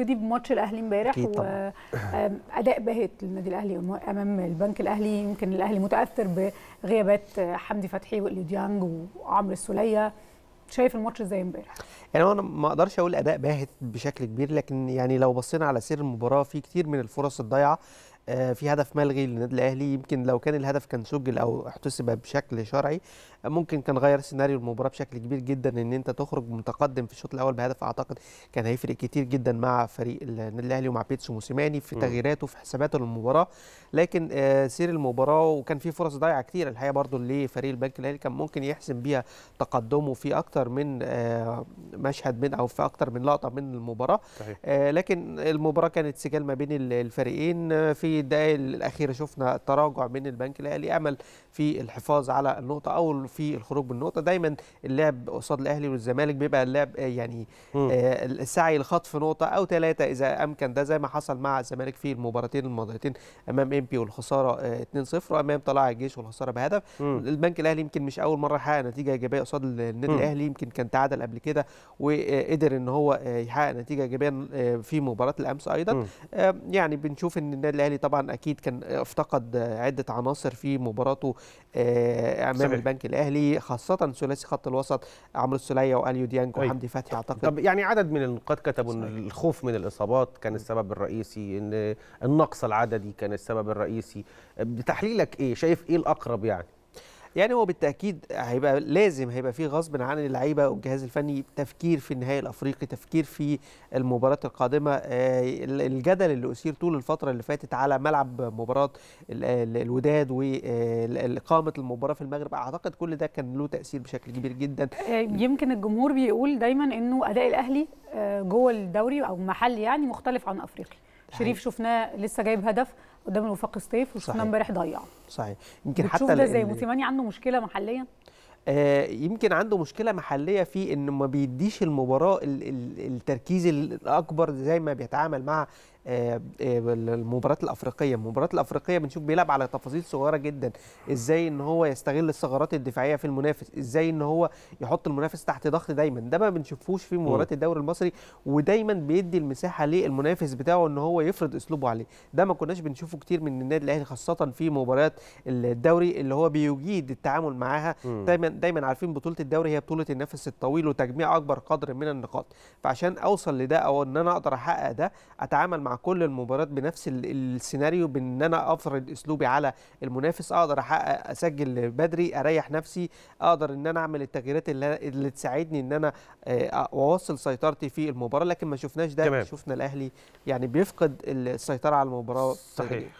نبتدي بماتش الاهلي امبارح واداء باهت للنادي الاهلي امام البنك الاهلي يمكن الاهلي متاثر بغيابات حمدي فتحي ديانج وعمرو السوليه شايف الماتش ازاي امبارح؟ يعني انا ما اقدرش اقول اداء باهت بشكل كبير لكن يعني لو بصينا على سير المباراه في كتير من الفرص الضايعه آه، في هدف ملغي للنادي الاهلي يمكن لو كان الهدف كان سجل او احتسب بشكل شرعي آه، ممكن كان غير سيناريو المباراه بشكل كبير جدا ان انت تخرج متقدم في الشوط الاول بهدف اعتقد كان هيفرق كتير جدا مع فريق النادي الاهلي ومع بيتسو موسيماني في تغييراته في حساباته للمباراه لكن آه، سير المباراه وكان في فرص ضايعه كتير الحقيقه برضو لفريق البنك الاهلي كان ممكن يحسم بيها تقدمه في اكتر من مشهد من او في اكتر من لقطه من المباراه لكن المباراه كانت سجال ما بين الفريقين في الدقائق الاخيره شفنا تراجع من البنك الاهلي امل في الحفاظ على النقطه او في الخروج بالنقطه دايما اللعب قصاد الاهلي والزمالك بيبقى اللعب آه، يعني آه، السعي لخطف نقطه او ثلاثه اذا امكن ده زي ما حصل مع الزمالك في المباراتين الماضيتين امام امبي والخساره 2-0 آه، وامام طلع الجيش والخساره بهدف م. البنك الاهلي يمكن مش اول مره يحقق نتيجه ايجابيه قصاد النادي الاهلي يمكن كان تعادل قبل كده وقدر ان هو يحقق نتيجه ايجابيه في مباراه الامس ايضا م. يعني بنشوف ان النادي الاهلي طبعا اكيد كان افتقد عده عناصر في مباراته امام آه، صحيح. البنك الاهلي خاصه ثلاثي خط الوسط عمرو السليه واليو ديانج طيب. وحمدي فتحي اعتقد طب يعني عدد من النقاد كتبوا ان الخوف من الاصابات كان السبب الرئيسي ان النقص العددي كان السبب الرئيسي بتحليلك ايه شايف ايه الاقرب يعني يعني هو بالتاكيد هيبقى لازم هيبقى في غصب عن اللعيبه والجهاز الفني تفكير في النهائي الافريقي تفكير في المباراه القادمه آه، الجدل اللي اثير طول الفتره اللي فاتت على ملعب مباراه الوداد واقامه المباراه في المغرب اعتقد كل ده كان له تاثير بشكل كبير جدا آه، يمكن الجمهور بيقول دايما انه اداء الاهلي آه، جوه الدوري او محل يعني مختلف عن افريقيا شريف شفناه لسه جايب هدف قدام الوفاق الصيف وشفناه امبارح ضيع صحيح يمكن حتى ده زي موسيماني عنده مشكله محليا آه يمكن عنده مشكله محليه في انه ما بيديش المباراه التركيز الاكبر زي ما بيتعامل مع آه، آه، المباريات الافريقيه المباريات الافريقيه بنشوف بيلعب على تفاصيل صغيره جدا ازاي ان هو يستغل الثغرات الدفاعيه في المنافس ازاي ان هو يحط المنافس تحت ضغط دايما ده ما بنشوفوش في مباريات الدوري المصري ودايما بيدي المساحه للمنافس بتاعه ان هو يفرض اسلوبه عليه ده ما كناش بنشوفه كتير من النادي الاهلي خاصه في مباريات الدوري اللي هو بيجيد التعامل معاها دايما دايما عارفين بطوله الدوري هي بطوله النفس الطويل وتجميع اكبر قدر من النقاط فعشان اوصل لده او ان انا اقدر احقق ده اتعامل مع كل المباريات بنفس السيناريو بان انا افرض اسلوبي على المنافس اقدر احقق اسجل بدري اريح نفسي اقدر ان انا اعمل التغييرات اللي, اللي تساعدني ان انا آه، اوصل سيطرتي في المباراه لكن ما شفناش ده تمام. شفنا الاهلي يعني بيفقد السيطره على المباراه صحيح